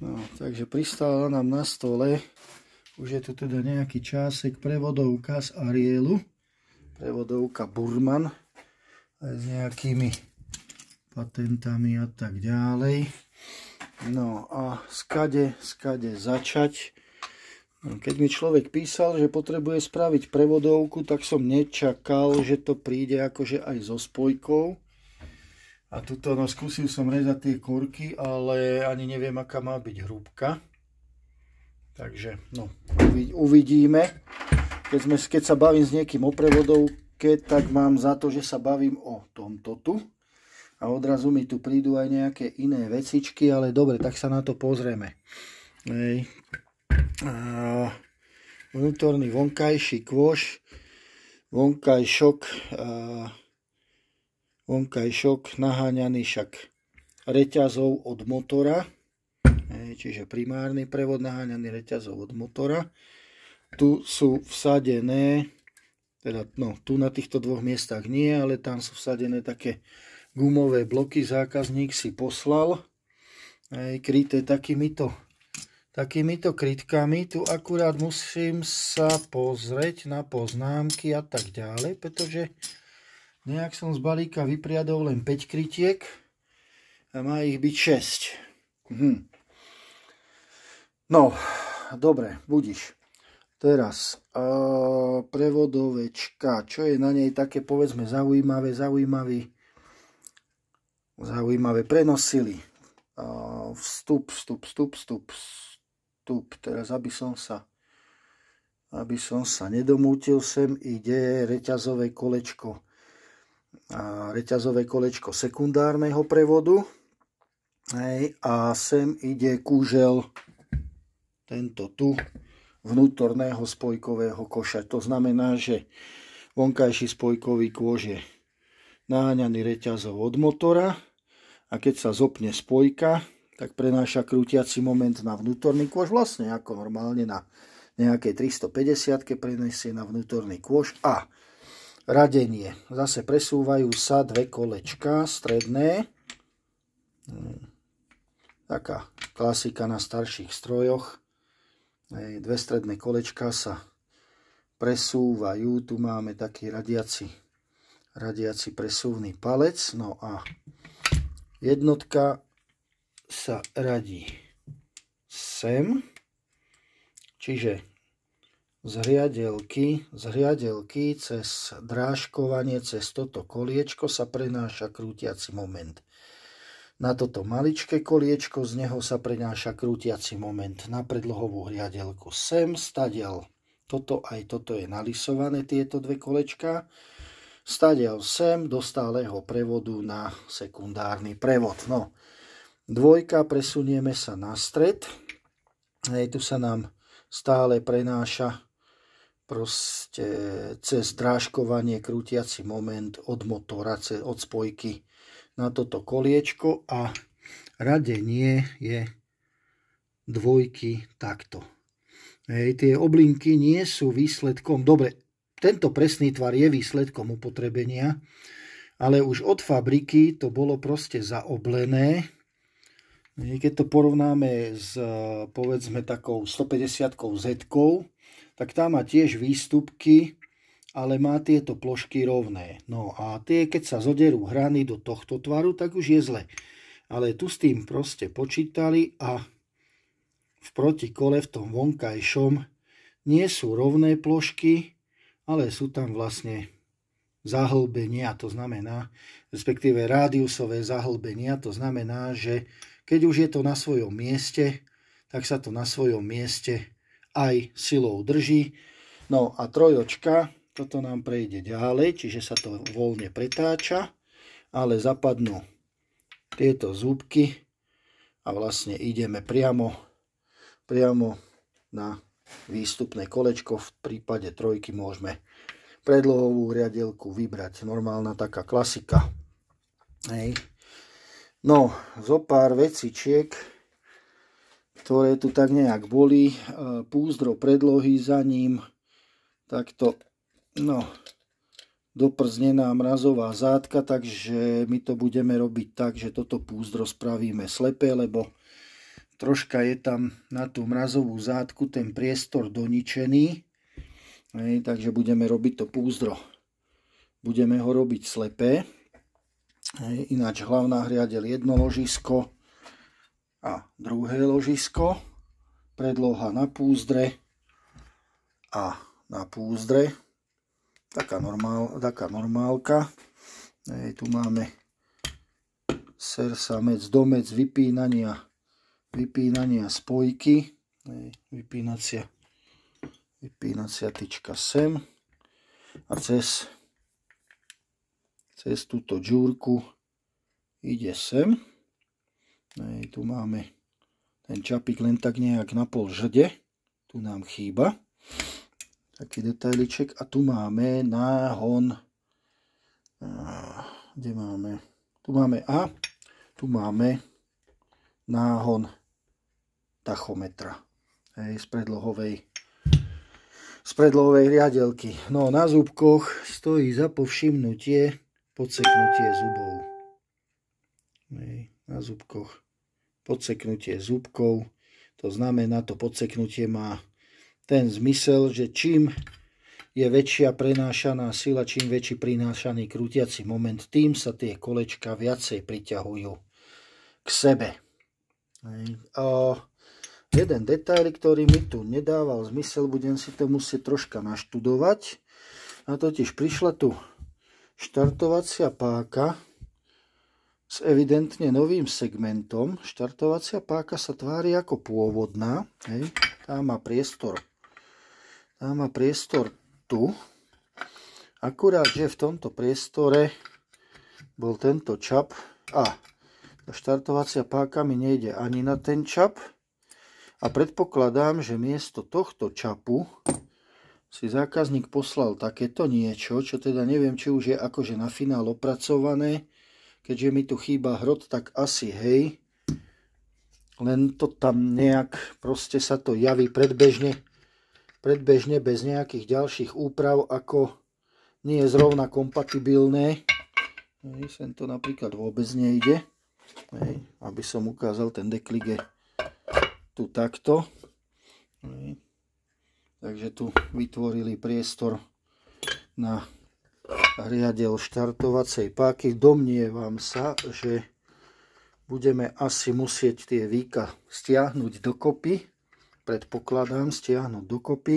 No, takže pristála nám na stole, už je tu teda nejaký čásek, prevodovka z Arielu, prevodovka Burman, aj s nejakými patentami a tak ďalej. No a skade, skade začať. No, keď mi človek písal, že potrebuje spraviť prevodovku, tak som nečakal, že to príde akože aj so spojkou. A tuto, no skúsil som rezať tie kurky, ale ani neviem, aká má byť hrúbka. Takže, no, uvidíme. Keď, sme, keď sa bavím s niekým o prevodovke, tak mám za to, že sa bavím o tomto tu. A odrazu mi tu prídu aj nejaké iné vecičky, ale dobre, tak sa na to pozrieme. Hej. A vnútorný vonkajší kôš, vonkajšok, a vonkajšok naháňaný však reťazov od motora, čiže primárny prevod naháňaný reťazov od motora. Tu sú vsadené, teda no, tu na týchto dvoch miestach nie, ale tam sú vsadené také gumové bloky, zákazník si poslal, kryté takýmito takýmito krytkami. Tu akurát musím sa pozrieť na poznámky a tak ďalej, pretože Nejak som z balíka vypriadol len 5 krytiek a má ich byť 6. Hm. No, dobre, budíš. Teraz, uh, prevodovečka, čo je na nej také, povedzme, zaujímavé, zaujímavý, zaujímavé prenosili. Uh, vstup, vstup, vstup, vstup, vstup. Teraz, aby som sa, aby som sa nedomútil, sem ide reťazové kolečko reťazové kolečko sekundárneho prevodu hej, a sem ide kúžel tento tu vnútorného spojkového koša. To znamená, že vonkajší spojkový kôž je náňaný reťazov od motora a keď sa zopne spojka, tak prenáša krútiaci moment na vnútorný kôž, vlastne ako normálne na nejakej 350 prenesie na vnútorný kôž a radenie. Zase presúvajú sa dve kolečka stredné. Hmm. Taká klasika na starších strojoch. Dve stredné kolečka sa presúvajú. Tu máme taký radiaci, radiaci presúvny palec. No a jednotka sa radí sem. Čiže z hriadelky cez drážkovanie, cez toto koliečko sa prenáša krútiaci moment. Na toto maličké koliečko z neho sa prenáša krútiaci moment na predlohovú hriadelku. Sem stadial, toto aj toto je nalisované, tieto dve kolečka. Stadial sem do stáleho prevodu na sekundárny prevod. No, dvojka, presunieme sa na stred. Hej, tu sa nám stále prenáša proste cez drážkovanie krútiaci moment od motora, od spojky na toto koliečko a radenie je dvojky takto. Hej, tie oblinky nie sú výsledkom, dobre, tento presný tvar je výsledkom upotrebenia, ale už od fabriky to bolo proste zaoblené. keď to porovnáme s eh, povedzme takou 150 z tak tá má tiež výstupky, ale má tieto plošky rovné. No a tie, keď sa zoderú hrany do tohto tvaru, tak už je zle. Ale tu s tým proste počítali a v protikole, v tom vonkajšom, nie sú rovné plošky, ale sú tam vlastne zahlbenia, to znamená, respektíve rádiusové zahlbenia, to znamená, že keď už je to na svojom mieste, tak sa to na svojom mieste aj silou drží. No a trojočka, toto nám prejde ďalej, čiže sa to voľne pretáča, ale zapadnú tieto zúbky a vlastne ideme priamo, priamo na výstupné kolečko. V prípade trojky môžeme predlohovú riadielku vybrať. Normálna taká klasika. Hej. No, zo pár vecičiek ktoré tu tak nejak boli. E, púzdro predlohy za ním, takto, no, doprznená mrazová zátka, takže my to budeme robiť tak, že toto púzdro spravíme slepé, lebo troška je tam na tú mrazovú zátku ten priestor doničený. Hej, takže budeme robiť to púzdro. Budeme ho robiť slepé. Hej, ináč hlavná hriadel jedno ložisko, a druhé ložisko, predloha na púzdre a na púzdre, taká, normál, taká normálka. Ej, tu máme sersamec, domec vypínania, vypínania spojky, Ej, vypínacia, vypínacia tyčka sem a cez, cez túto džúrku ide sem. Hej, tu máme ten čapík len tak nejak na pol žrde. Tu nám chýba. Taký detailiček. A tu máme náhon. Kde máme? Tu máme A. Tu máme náhon tachometra. Hej, z predlohovej z predlohovej riadelky. No na zúbkoch stojí za povšimnutie podseknutie zubov. Hej, na zúbkoch podseknutie zúbkov. To znamená, to podseknutie má ten zmysel, že čím je väčšia prenášaná sila, čím väčší prinášaný krútiaci moment, tým sa tie kolečka viacej priťahujú k sebe. A jeden detail, ktorý mi tu nedával zmysel, budem si to musieť troška naštudovať. A totiž prišla tu štartovacia páka, s evidentne novým segmentom štartovacia páka sa tvári ako pôvodná. Hej. Tá má priestor. Tá má priestor tu. Akurát, že v tomto priestore bol tento čap a štartovacia páka mi nejde ani na ten čap a predpokladám, že miesto tohto čapu si zákazník poslal takéto niečo, čo teda neviem, či už je akože na finál opracované, Keďže mi tu chýba hrot, tak asi hej. Len to tam nejak, proste sa to javí predbežne, predbežne bez nejakých ďalších úprav, ako nie je zrovna kompatibilné. Hej, sem to napríklad vôbec nejde. Hej, aby som ukázal ten deklige tu takto. Hej. Takže tu vytvorili priestor na riadel štartovacej páky. Domnievam sa, že budeme asi musieť tie výka stiahnuť dokopy, predpokladám stiahnuť dokopy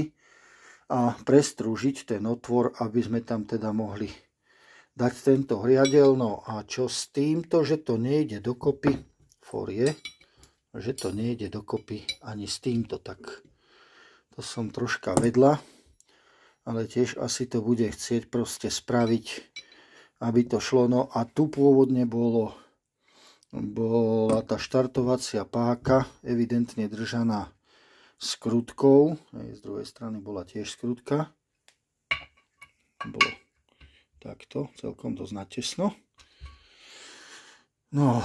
a prestrúžiť ten otvor, aby sme tam teda mohli dať tento riadel No a čo s týmto, že to nejde dokopy, for je, že to nejde dokopy ani s týmto, tak to som troška vedla ale tiež asi to bude chcieť proste spraviť, aby to šlo. No a tu pôvodne bolo, bola tá štartovacia páka evidentne držaná skrutkou. Z druhej strany bola tiež skrutka. Bolo takto, celkom dosť natesno. No,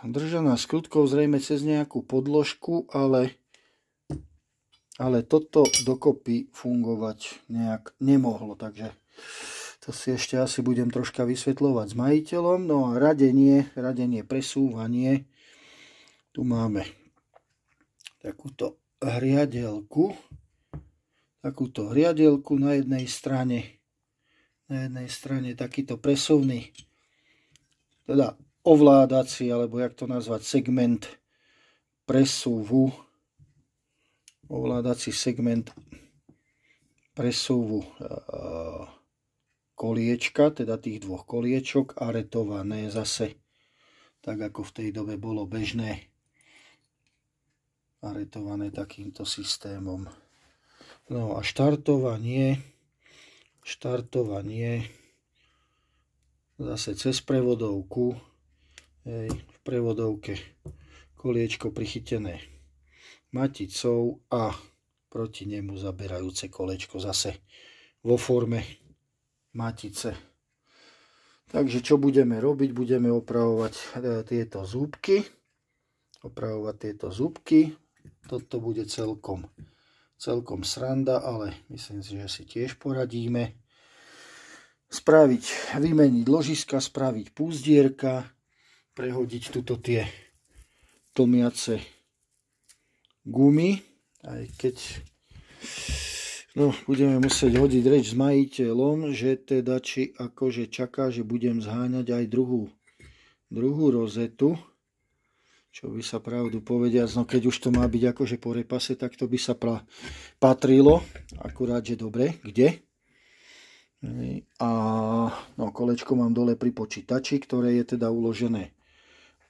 držaná skrutkou zrejme cez nejakú podložku, ale ale toto dokopy fungovať nejak nemohlo, takže to si ešte asi budem troška vysvetľovať s majiteľom. No a radenie, radenie, presúvanie. Tu máme takúto hriadelku. Takúto hriadelku na jednej strane. Na jednej strane takýto presuvný, teda ovládací, alebo jak to nazvať, segment presúvu ovládací segment presúvu e, koliečka, teda tých dvoch koliečok a retované zase tak ako v tej dobe bolo bežné aretované takýmto systémom. No a štartovanie, štartovanie zase cez prevodovku, hej, v prevodovke koliečko prichytené maticou a proti nemu zaberajúce kolečko zase vo forme matice. Takže čo budeme robiť? Budeme opravovať e, tieto zúbky. Opravovať tieto zúbky. Toto bude celkom, celkom sranda, ale myslím si, že si tiež poradíme. Spraviť, vymeniť ložiska, spraviť púzdierka, prehodiť tuto tie tlmiace gumy, aj keď no, budeme musieť hodiť reč s majiteľom, že teda či akože čaká, že budem zháňať aj druhú, druhú rozetu, čo by sa pravdu povedia, no keď už to má byť akože po repase, tak to by sa pra, patrilo, akurát, že dobre, kde? A no, kolečko mám dole pri počítači, ktoré je teda uložené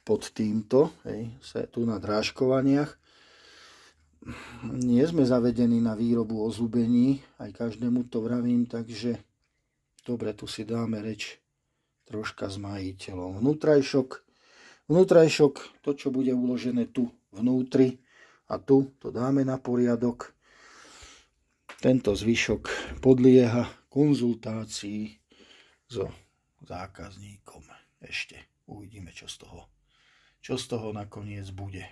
pod týmto, hej, tu na drážkovaniach nie sme zavedení na výrobu ozubení, aj každému to vravím, takže dobre, tu si dáme reč troška s majiteľom. Vnútrajšok, vnútrajšok, to čo bude uložené tu vnútri a tu to dáme na poriadok. Tento zvyšok podlieha konzultácii so zákazníkom. Ešte uvidíme, čo z toho, čo z toho nakoniec bude.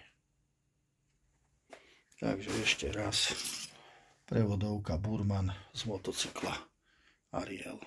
Takže ešte raz prevodovka Burman z motocykla Ariel.